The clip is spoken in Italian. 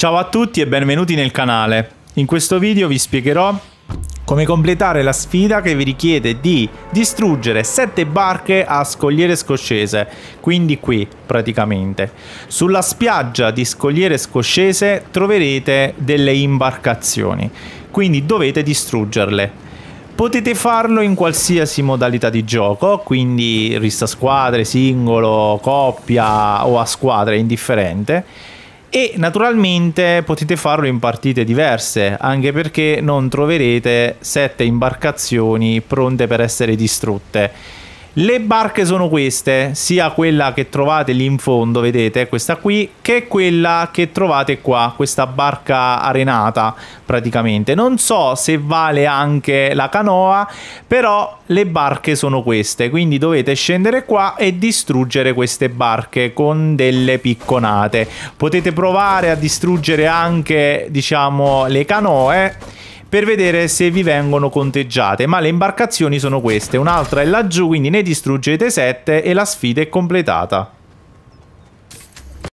Ciao a tutti e benvenuti nel canale. In questo video vi spiegherò come completare la sfida che vi richiede di distruggere 7 barche a Scogliere Scoscese, quindi qui praticamente. Sulla spiaggia di Scogliere Scoscese troverete delle imbarcazioni, quindi dovete distruggerle. Potete farlo in qualsiasi modalità di gioco, quindi rista squadre, singolo, coppia o a squadre, indifferente e naturalmente potete farlo in partite diverse, anche perché non troverete sette imbarcazioni pronte per essere distrutte le barche sono queste, sia quella che trovate lì in fondo, vedete, questa qui, che quella che trovate qua, questa barca arenata praticamente. Non so se vale anche la canoa, però le barche sono queste, quindi dovete scendere qua e distruggere queste barche con delle picconate. Potete provare a distruggere anche, diciamo, le canoe per vedere se vi vengono conteggiate, ma le imbarcazioni sono queste, un'altra è laggiù, quindi ne distruggete 7 e la sfida è completata.